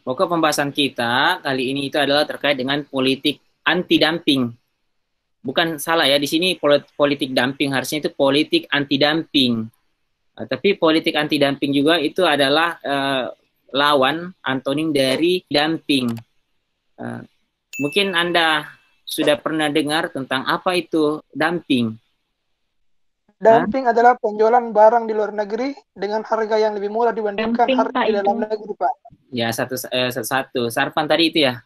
Pokok pembahasan kita kali ini itu adalah terkait dengan politik anti dumping. Bukan salah ya, di sini politik dumping harusnya itu politik anti dumping. Nah, eh, tapi politik anti dumping juga itu adalah uh, lawan antonim dari dumping. Uh, mungkin Anda sudah pernah dengar tentang apa itu dumping. Dumping Hah? adalah penjualan barang di luar negeri dengan harga yang lebih murah dibandingkan dumping, harga di dalam negeri, Pak. Ya, satu eh, satu. Sarpan tadi itu ya.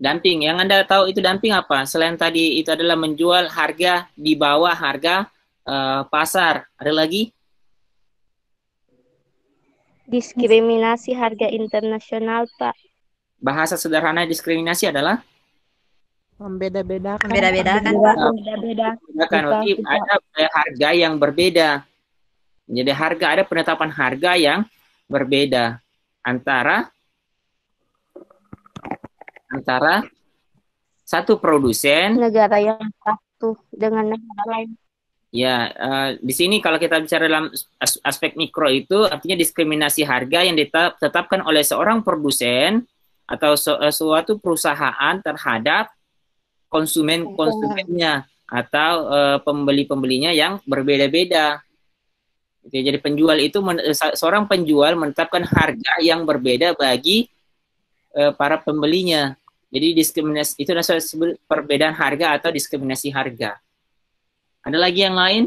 Dumping. Yang Anda tahu itu dumping apa? Selain tadi itu adalah menjual harga di bawah harga eh, pasar. Ada lagi? Diskriminasi harga internasional, Pak. Bahasa sederhana diskriminasi adalah membeda-bedakan membeda-bedakan membeda-bedakan ada harga yang berbeda jadi harga ada penetapan harga yang berbeda antara antara satu produsen negara yang satu dengan negara lain Ya, uh, di sini kalau kita bicara dalam aspek mikro itu artinya diskriminasi harga yang ditetapkan oleh seorang produsen atau su eh, suatu perusahaan terhadap konsumen iya. konsumennya atau uh, eh, pembeli pembelinya yang berbeda-beda. Gitu ya, jadi penjual itu eh, seorang penjual menetapkan harga yang berbeda bagi uh, para pembelinya. Jadi diskriminasi itu disebut perbedaan harga atau diskriminasi harga. Ada lagi yang lain?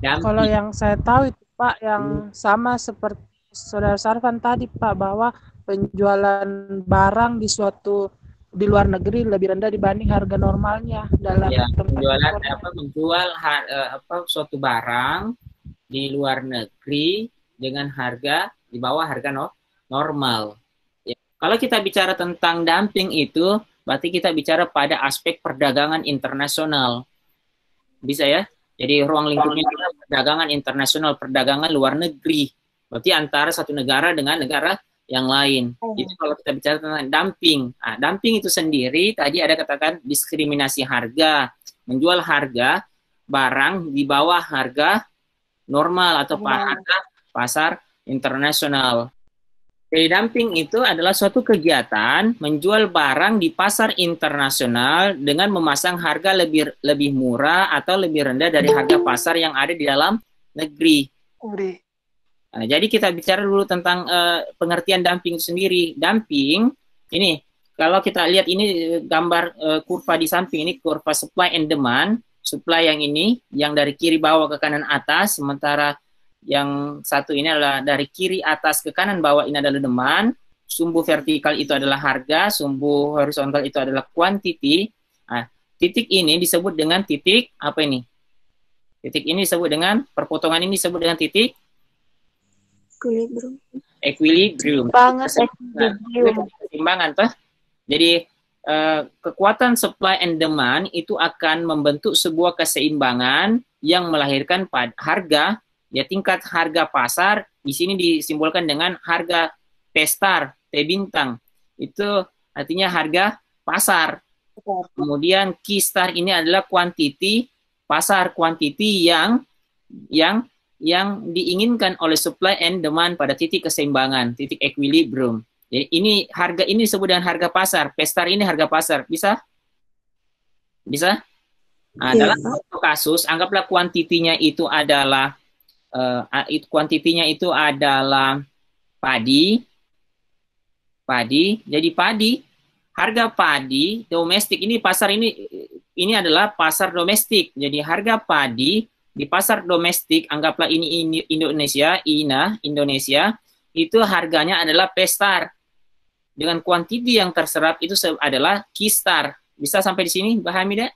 Kalau yang saya tahu itu Pak yang hmm. sama seperti Saudara Sarvan tadi Pak bahwa penjualan barang di suatu di luar negeri lebih rendah dibanding harga normalnya dalam ya, penjualan apa menjual har, eh, apa suatu barang di luar negeri dengan harga di bawah harga no, normal. Ya. Kalau kita bicara tentang dumping itu berarti kita bicara pada aspek perdagangan internasional. Bisa ya? Jadi ruang lingkupnya perdagangan internasional, perdagangan luar negeri. Berarti antara satu negara dengan negara yang lain. Oh. Jadi kalau kita bicara tentang dumping, nah, dumping itu sendiri tadi ada katakan diskriminasi harga, menjual harga barang di bawah harga normal atau nah. harga pasar internasional. Jadi dumping itu adalah suatu kegiatan menjual barang di pasar internasional dengan memasang harga lebih lebih murah atau lebih rendah dari harga pasar yang ada di dalam negeri. negeri. Nah, jadi kita bicara dulu tentang uh, pengertian dumping sendiri. Dumping ini kalau kita lihat ini eh, gambar uh, kurva di samping ini kurva supply and demand. Supply yang ini yang dari kiri bawah ke kanan atas, sementara yang satu ini adalah dari kiri atas ke kanan bawah ini adalah demand. Sumbu vertikal itu adalah harga, sumbu horizontal itu adalah quantity. Nah, titik ini disebut dengan titik apa ini? Titik ini disebut dengan perpotongan ini disebut dengan titik equilibrium equilibrium banget nah, equilibrium keseimbangan pak jadi Uh, kekuatan supply and demand itu akan membentuk sebuah keseimbangan yang melahirkan pad harga ya tingkat harga pasar di sini disimbolkan dengan harga P-star, T bintang itu artinya harga pasar kemudian key star ini adalah quantity pasar quantity yang yang yang diinginkan oleh supply and demand pada titik keseimbangan, titik equilibrium. Jadi ini harga ini disebut dengan harga pasar. Pestar ini harga pasar. Bisa? Bisa? Nah, ya, dalam satu kasus, anggaplah kuantitinya itu adalah uh, kuantitinya itu adalah padi, padi. Jadi padi, harga padi domestik ini pasar ini ini adalah pasar domestik. Jadi harga padi di pasar domestik, anggaplah ini Indonesia, INA, Indonesia, itu harganya adalah pestar. Dengan kuantiti yang terserap itu adalah kistar. Bisa sampai di sini, Mbak Hamidah?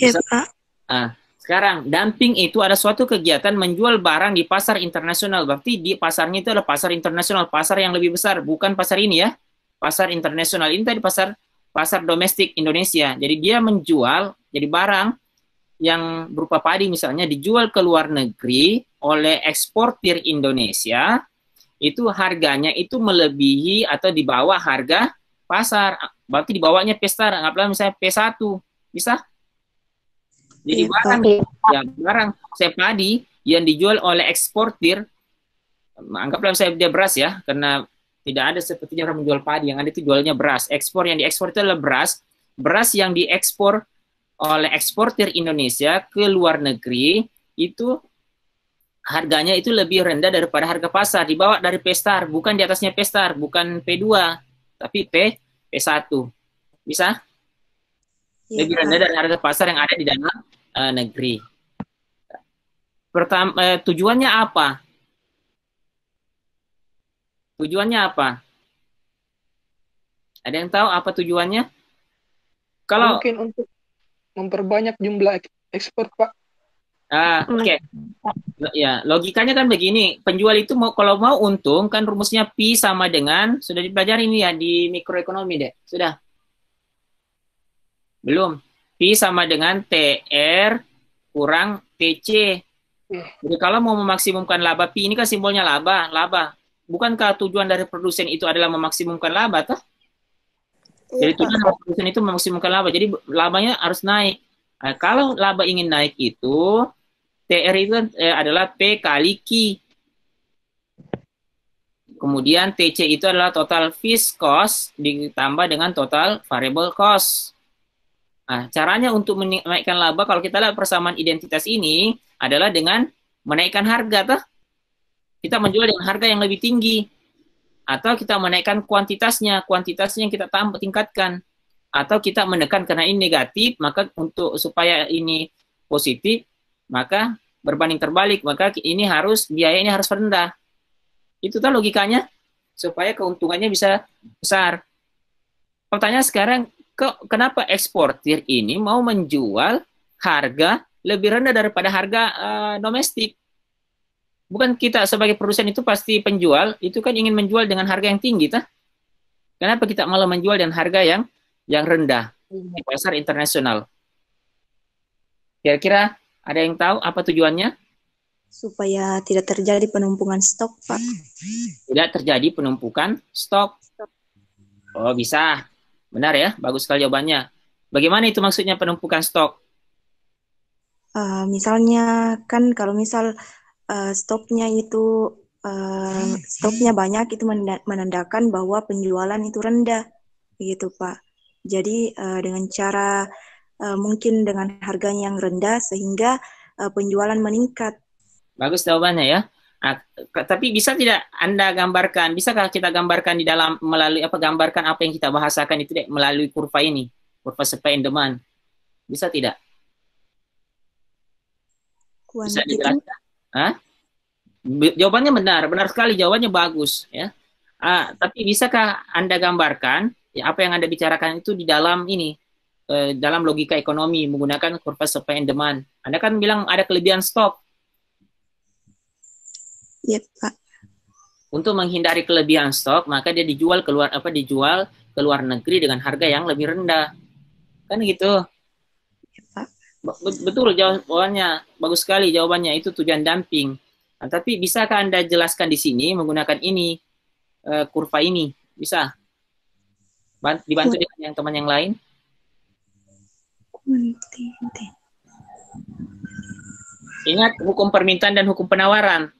Iya, Pak. Ah, sekarang, dumping itu ada suatu kegiatan menjual barang di pasar internasional. Berarti di pasarnya itu adalah pasar internasional, pasar yang lebih besar, bukan pasar ini ya. Pasar internasional ini tadi pasar pasar domestik Indonesia. Jadi dia menjual jadi barang yang berupa padi misalnya dijual ke luar negeri oleh eksportir Indonesia, itu harganya itu melebihi atau di bawah harga pasar. Berarti di bawahnya P1, anggaplah misalnya P1. Bisa? Jadi iya, barang, ya, barang saya padi yang dijual oleh eksportir, anggaplah saya dia beras ya, karena tidak ada sepertinya orang menjual padi, yang ada itu jualnya beras. Ekspor yang diekspor itu adalah beras, beras yang diekspor oleh eksportir Indonesia ke luar negeri itu harganya itu lebih rendah daripada harga pasar dibawa dari Pestar bukan di atasnya Pestar bukan P2 tapi P P1 bisa iya, lebih rendah dari harga pasar yang ada di dalam uh, negeri pertama uh, eh, tujuannya apa tujuannya apa ada yang tahu apa tujuannya kalau mungkin untuk memperbanyak jumlah ekspor, Pak. Ah, hmm. oke. Okay. Ya, logikanya kan begini, penjual itu mau kalau mau untung kan rumusnya P sama dengan sudah dipelajari ini ya di mikroekonomi deh. Sudah. Belum. P sama dengan TR kurang TC. Hmm. Jadi kalau mau memaksimumkan laba P ini kan simbolnya laba, laba. Bukankah tujuan dari produsen itu adalah memaksimumkan laba toh? Jadi tujuan market itu memaksimalkan laba. Jadi labanya harus naik. Nah, kalau laba ingin naik itu TR itu eh, adalah P kali Q. Kemudian TC itu adalah total fixed cost ditambah dengan total variable cost. Nah, caranya untuk menaikkan laba kalau kita lihat persamaan identitas ini adalah dengan menaikkan harga, kita menjual dengan harga yang lebih tinggi atau kita menaikkan kuantitasnya, kuantitasnya yang kita tambah tingkatkan, atau kita menekan karena ini negatif, maka untuk supaya ini positif, maka berbanding terbalik, maka ini harus biaya ini harus rendah. Itu tuh logikanya supaya keuntungannya bisa besar. Pertanyaan sekarang, ke, kenapa eksportir ini mau menjual harga lebih rendah daripada harga uh, domestik? bukan kita sebagai produsen itu pasti penjual itu kan ingin menjual dengan harga yang tinggi tah kenapa kita malah menjual dengan harga yang yang rendah di iya. pasar internasional kira-kira ada yang tahu apa tujuannya supaya tidak terjadi penumpukan stok pak tidak terjadi penumpukan stok oh bisa benar ya bagus sekali jawabannya bagaimana itu maksudnya penumpukan stok uh, misalnya kan kalau misal uh, stoknya itu uh, stoknya banyak itu menandakan bahwa penjualan itu rendah begitu Pak. Jadi uh, dengan cara uh, mungkin dengan harganya yang rendah sehingga uh, penjualan meningkat. Bagus jawabannya ya. Nah, tapi bisa tidak Anda gambarkan, bisakah kita gambarkan di dalam melalui apa gambarkan apa yang kita bahasakan itu deh, melalui kurva ini, kurva supply and demand. Bisa tidak? Bisa dijelaskan Hah? Jawabannya benar, benar sekali jawabannya bagus ya. Ah, tapi bisakah Anda gambarkan ya, apa yang Anda bicarakan itu di dalam ini eh, dalam logika ekonomi menggunakan kurva supply and demand. Anda kan bilang ada kelebihan stok. Iya, Pak. Untuk menghindari kelebihan stok, maka dia dijual keluar apa dijual ke luar negeri dengan harga yang lebih rendah. Kan gitu. Betul jawabannya, bagus sekali jawabannya. Itu tujuan damping. Nah, tapi bisakah Anda jelaskan di sini menggunakan ini uh, kurva ini? Bisa? Dibantu dengan yang teman yang lain? Ingat hukum permintaan dan hukum penawaran.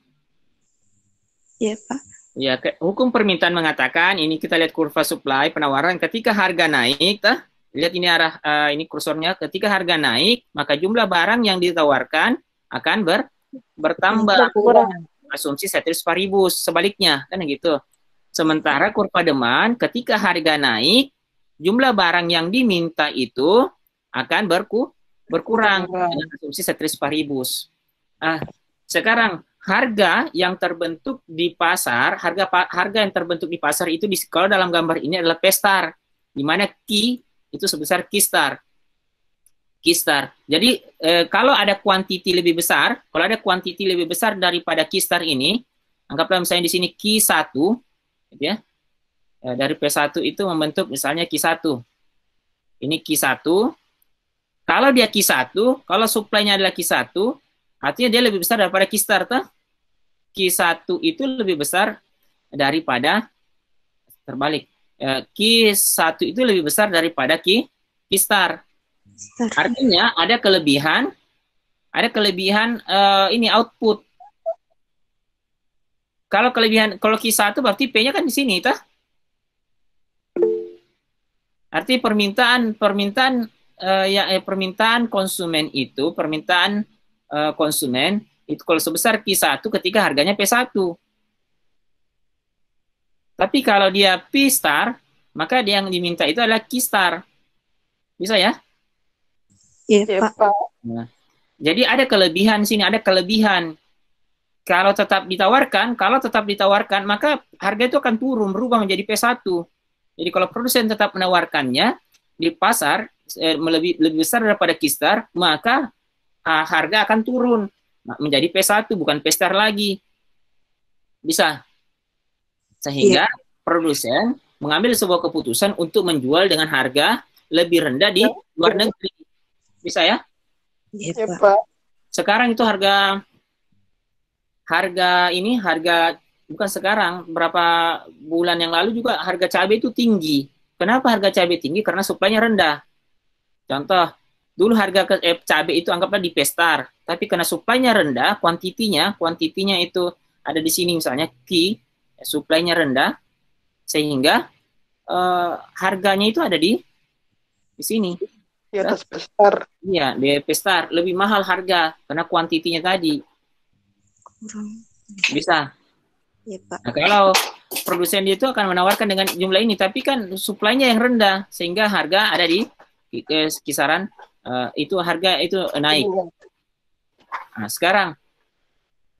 Iya, Pak. Ya, hukum permintaan mengatakan ini kita lihat kurva supply penawaran ketika harga naik, tah, Lihat ini arah uh, ini kursornya ketika harga naik, maka jumlah barang yang ditawarkan akan ber, bertambah. Berkurang. Asumsi setris paribus, sebaliknya kan gitu. Sementara kurva demand ketika harga naik, jumlah barang yang diminta itu akan berku berkurang dengan asumsi setris paribus. Ah, sekarang harga yang terbentuk di pasar, harga harga yang terbentuk di pasar itu di, kalau dalam gambar ini adalah pestar, di mana Q itu sebesar kistar. Kistar. Jadi eh, kalau ada kuantiti lebih besar, kalau ada kuantiti lebih besar daripada kistar ini, anggaplah misalnya di sini Q1 gitu ya. Eh, dari P1 itu membentuk misalnya Q1. Ini Q1. Kalau dia Q1, kalau suplainya adalah Q1, artinya dia lebih besar daripada kistar tuh. Q1 itu lebih besar daripada terbalik ya, 1 itu lebih besar daripada Q, Q star. star. Artinya ada kelebihan, ada kelebihan uh, ini output. Kalau kelebihan kalau q 1 berarti P-nya kan di sini, tah? Arti permintaan permintaan uh, ya eh, permintaan konsumen itu permintaan uh, konsumen itu kalau sebesar Q1 ketika harganya P1 tapi kalau dia P star, maka dia yang diminta itu adalah key star. Bisa ya? Iya, iya Pak. Nah. Jadi ada kelebihan sini, ada kelebihan. Kalau tetap ditawarkan, kalau tetap ditawarkan, maka harga itu akan turun, berubah menjadi P1. Jadi kalau produsen tetap menawarkannya di pasar eh, lebih besar daripada key star, maka ah, harga akan turun nah, menjadi P1 bukan P star lagi. Bisa? sehingga yeah. produsen mengambil sebuah keputusan untuk menjual dengan harga lebih rendah di iya. luar negeri. Bisa ya? yeah, iya, Sekarang itu harga harga ini harga bukan sekarang, berapa bulan yang lalu juga harga cabai itu tinggi. Kenapa harga cabai tinggi? Karena suplainya rendah. Contoh, dulu harga ke, eh, cabai itu anggaplah di pestar, tapi karena suplainya rendah, kuantitinya, kuantitinya itu ada di sini misalnya ki suplainya rendah sehingga uh, harganya itu ada di di sini. Di atas pestar. Iya, di pestar lebih mahal harga karena kuantitinya tadi. Kurang. Bisa. Ya, Pak. Nah, kalau produsen itu akan menawarkan dengan jumlah ini, tapi kan suplainya yang rendah sehingga harga ada di kisaran uh, itu harga itu naik. Iya. Nah, sekarang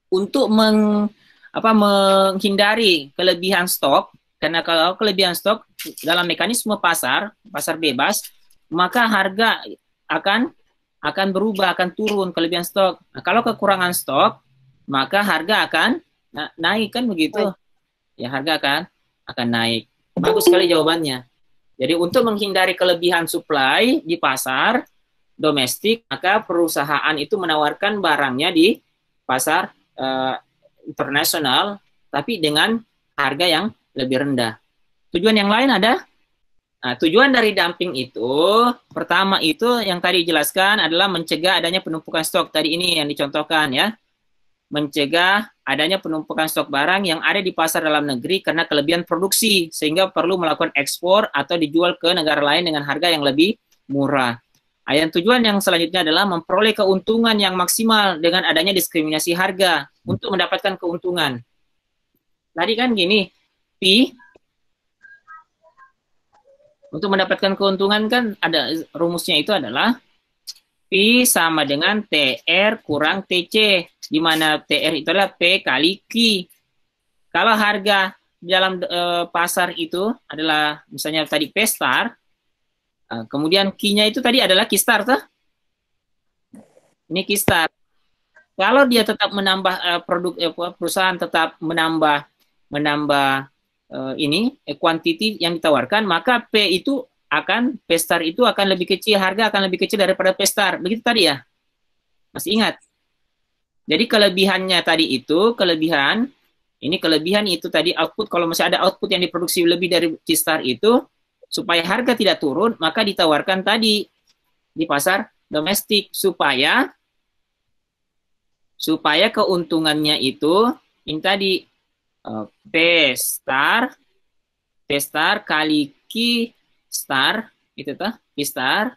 untuk meng apa menghindari kelebihan stok karena kalau kelebihan stok dalam mekanisme pasar pasar bebas maka harga akan akan berubah akan turun kelebihan stok nah, kalau kekurangan stok maka harga akan naik kan begitu ya harga akan akan naik bagus sekali jawabannya jadi untuk menghindari kelebihan supply di pasar domestik maka perusahaan itu menawarkan barangnya di pasar eh, internasional tapi dengan harga yang lebih rendah. Tujuan yang lain ada Nah, tujuan dari dumping itu pertama itu yang tadi dijelaskan adalah mencegah adanya penumpukan stok tadi ini yang dicontohkan ya. Mencegah adanya penumpukan stok barang yang ada di pasar dalam negeri karena kelebihan produksi sehingga perlu melakukan ekspor atau dijual ke negara lain dengan harga yang lebih murah. Ayat tujuan yang selanjutnya adalah memperoleh keuntungan yang maksimal dengan adanya diskriminasi harga untuk mendapatkan keuntungan. Tadi kan gini, P untuk mendapatkan keuntungan kan ada rumusnya itu adalah P sama dengan TR kurang TC, di mana TR itu adalah P kali Q. Kalau harga di dalam e, pasar itu adalah misalnya tadi P star, Ah, kemudian key-nya itu tadi adalah key starter. Ah. Ini key start. Kalau dia tetap menambah uh, produk eh, perusahaan tetap menambah menambah uh, ini eh, quantity yang ditawarkan, maka P itu akan P star itu akan lebih kecil, harga akan lebih kecil daripada P star. Begitu tadi ya? Masih ingat? Jadi kelebihannya tadi itu kelebihan ini kelebihan itu tadi output kalau masih ada output yang diproduksi lebih dari kistar star itu supaya harga tidak turun maka ditawarkan tadi di pasar domestik supaya supaya keuntungannya itu ini tadi eh, P star P star kali Q star itu tuh P star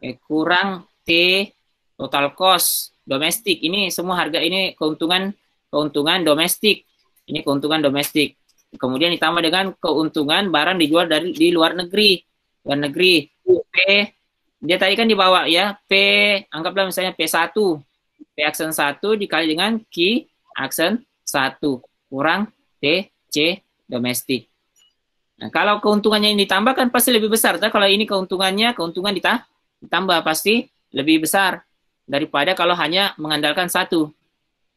eh, kurang T total cost domestik ini semua harga ini keuntungan keuntungan domestik ini keuntungan domestik Kemudian ditambah dengan keuntungan barang dijual dari di luar negeri. Luar negeri. P dia tadi kan dibawa ya, P anggaplah misalnya P1. P aksen 1 dikali dengan Q aksen 1 kurang T C domestik. Nah, kalau keuntungannya ini ditambahkan pasti lebih besar. Tapi kalau ini keuntungannya, keuntungan ditambah pasti lebih besar daripada kalau hanya mengandalkan satu.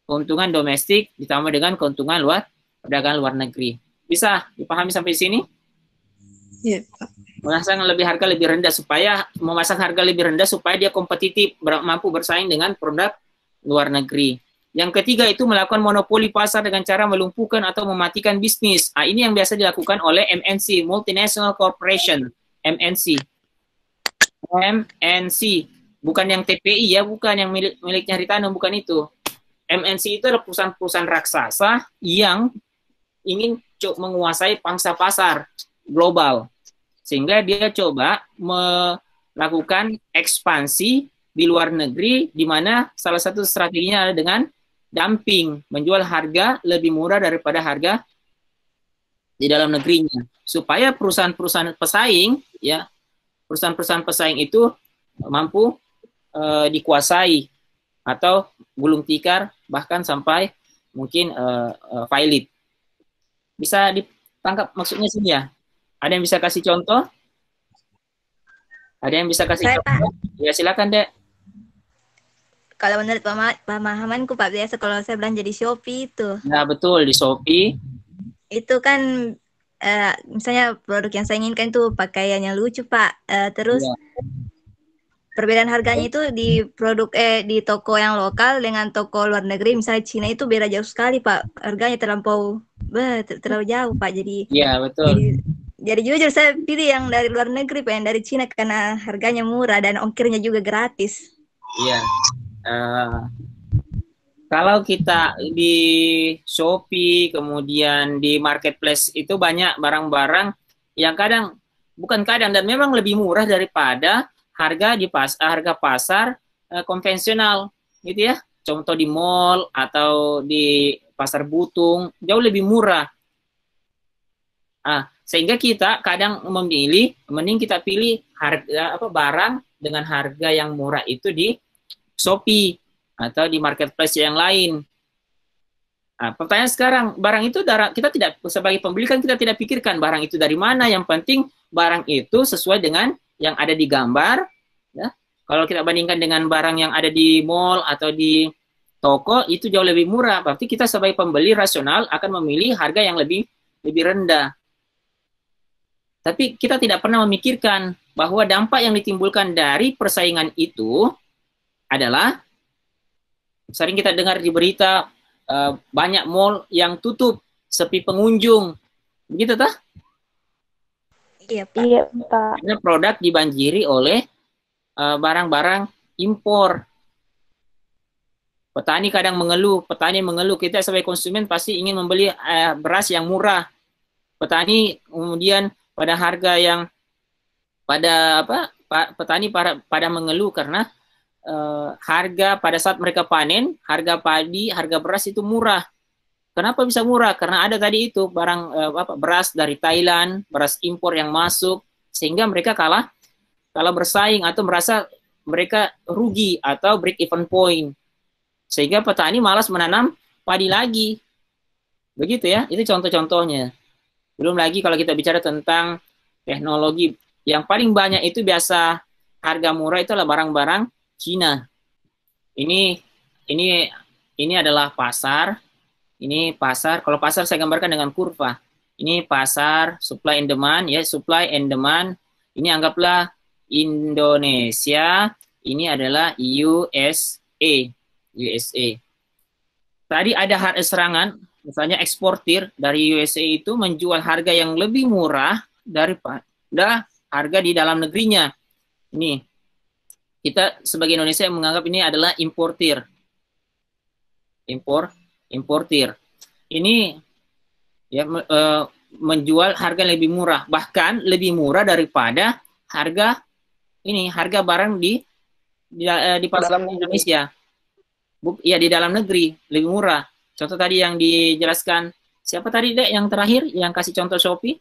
Keuntungan domestik ditambah dengan keuntungan luar perdagangan luar negeri. Bisa dipahami sampai sini? Iya, Pak. Memasang lebih harga lebih rendah supaya memasang harga lebih rendah supaya dia kompetitif, mampu bersaing dengan produk luar negeri. Yang ketiga itu melakukan monopoli pasar dengan cara melumpuhkan atau mematikan bisnis. Nah, ini yang biasa dilakukan oleh MNC, Multinational Corporation, MNC. MNC, bukan yang TPI ya, bukan yang milik miliknya Ritano, bukan itu. MNC itu adalah perusahaan-perusahaan raksasa yang ingin menguasai pangsa pasar global. Sehingga dia coba melakukan ekspansi di luar negeri di mana salah satu strateginya adalah dengan dumping, menjual harga lebih murah daripada harga di dalam negerinya supaya perusahaan-perusahaan pesaing ya perusahaan-perusahaan pesaing itu mampu e, dikuasai atau gulung tikar bahkan sampai mungkin e, e, bisa ditangkap maksudnya sini ya? Ada yang bisa kasih contoh? Ada yang bisa kasih Saya, contoh? Pak. Ya silakan dek. Kalau menurut pemahamanku Pak biasa kalau saya belanja di Shopee itu. Nah betul di Shopee. Itu kan uh, misalnya produk yang saya inginkan itu pakaiannya lucu Pak. Uh, terus ya. perbedaan harganya itu di produk eh di toko yang lokal dengan toko luar negeri misalnya Cina itu beda jauh sekali Pak. Harganya terlampau ter terlalu jauh Pak. Jadi Iya, betul. Jadi, jadi jujur saya pilih yang dari luar negeri, Pak, yang dari Cina karena harganya murah dan ongkirnya juga gratis. Iya. Uh, kalau kita di Shopee, kemudian di marketplace itu banyak barang-barang yang kadang bukan kadang dan memang lebih murah daripada harga di pas eh, harga pasar uh, konvensional gitu ya. Contoh di mall atau di pasar Butung jauh lebih murah. Ah, sehingga kita kadang memilih mending kita pilih harga apa barang dengan harga yang murah itu di Shopee atau di marketplace yang lain. Nah, pertanyaan sekarang, barang itu kita tidak sebagai pembeli kan kita tidak pikirkan barang itu dari mana. Yang penting barang itu sesuai dengan yang ada di gambar. Ya. Kalau kita bandingkan dengan barang yang ada di mall atau di toko itu jauh lebih murah. Berarti kita sebagai pembeli rasional akan memilih harga yang lebih lebih rendah. Tapi kita tidak pernah memikirkan bahwa dampak yang ditimbulkan dari persaingan itu adalah sering kita dengar di berita eh, banyak mall yang tutup, sepi pengunjung. Begitu tah? Iya, Pak. Iya, Pak. produk dibanjiri oleh eh, barang-barang impor Petani kadang mengeluh, petani mengeluh. Kita sebagai konsumen pasti ingin membeli eh, beras yang murah. Petani kemudian pada harga yang pada apa? petani para, pada mengeluh karena eh, harga pada saat mereka panen, harga padi, harga beras itu murah. Kenapa bisa murah? Karena ada tadi itu barang eh, apa beras dari Thailand, beras impor yang masuk sehingga mereka kalah kalau bersaing atau merasa mereka rugi atau break even point. Sehingga petani malas menanam padi lagi. Begitu ya, itu contoh-contohnya. Belum lagi kalau kita bicara tentang teknologi yang paling banyak itu biasa harga murah itu adalah barang-barang Cina. Ini ini ini adalah pasar. Ini pasar. Kalau pasar saya gambarkan dengan kurva. Ini pasar supply and demand ya, supply and demand. Ini anggaplah Indonesia, ini adalah USA. USA. Tadi ada serangan, misalnya eksportir dari USA itu menjual harga yang lebih murah daripada harga di dalam negerinya. Ini kita sebagai Indonesia yang menganggap ini adalah importir. Impor, importir. Ini ya e, menjual harga yang lebih murah, bahkan lebih murah daripada harga ini harga barang di di, e, di pasar dalam Indonesia ya di dalam negeri lebih murah. Contoh tadi yang dijelaskan siapa tadi dek yang terakhir yang kasih contoh Shopee?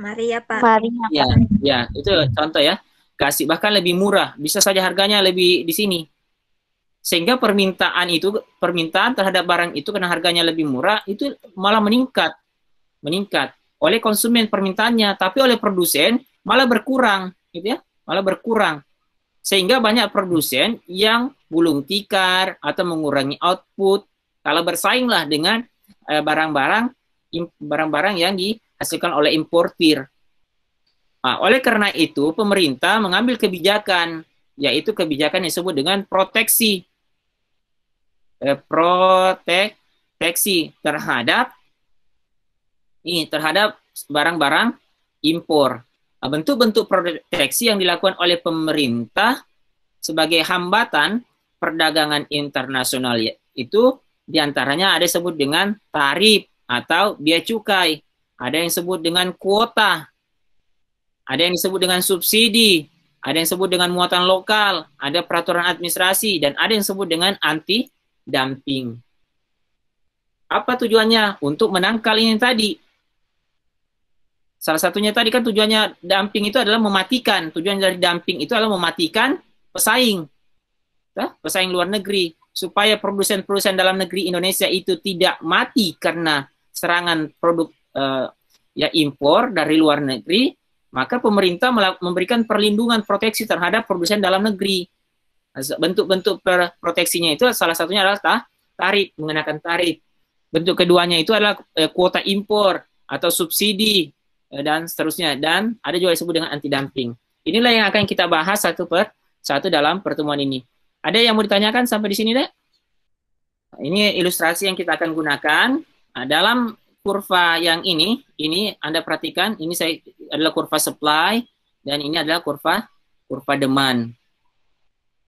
Maria Pak. Maria. Ya, ya itu contoh ya. Kasih bahkan lebih murah, bisa saja harganya lebih di sini. Sehingga permintaan itu permintaan terhadap barang itu karena harganya lebih murah itu malah meningkat. Meningkat oleh konsumen permintaannya, tapi oleh produsen malah berkurang, gitu ya. Malah berkurang. Sehingga banyak produsen yang gulung tikar atau mengurangi output. Kalau bersainglah dengan eh, barang-barang barang-barang yang dihasilkan oleh importir. Nah, oleh karena itu pemerintah mengambil kebijakan yaitu kebijakan yang disebut dengan proteksi eh, proteksi terhadap ini terhadap barang-barang impor. Ah, bentuk-bentuk proteksi yang dilakukan oleh pemerintah sebagai hambatan perdagangan internasional ya. itu diantaranya ada yang sebut dengan tarif atau biaya cukai, ada yang sebut dengan kuota, ada yang disebut dengan subsidi, ada yang sebut dengan muatan lokal, ada peraturan administrasi, dan ada yang sebut dengan anti dumping. Apa tujuannya? Untuk menangkal ini tadi. Salah satunya tadi kan tujuannya dumping itu adalah mematikan. Tujuan dari dumping itu adalah mematikan pesaing pesaing luar negeri supaya produsen-produsen dalam negeri Indonesia itu tidak mati karena serangan produk uh, ya impor dari luar negeri maka pemerintah memberikan perlindungan proteksi terhadap produsen dalam negeri bentuk-bentuk proteksinya itu salah satunya adalah ta tarif mengenakan tarif bentuk keduanya itu adalah eh, kuota impor atau subsidi eh, dan seterusnya dan ada juga disebut dengan anti dumping inilah yang akan kita bahas satu per satu dalam pertemuan ini ada yang mau ditanyakan sampai di sini, Dek? Ini ilustrasi yang kita akan gunakan. Nah, dalam kurva yang ini, ini Anda perhatikan, ini saya adalah kurva supply dan ini adalah kurva kurva demand.